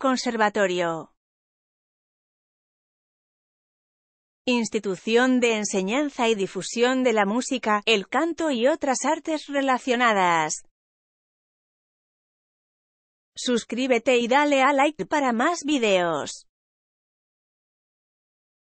Conservatorio. Institución de Enseñanza y Difusión de la Música, el Canto y otras artes relacionadas. Suscríbete y dale a like para más videos.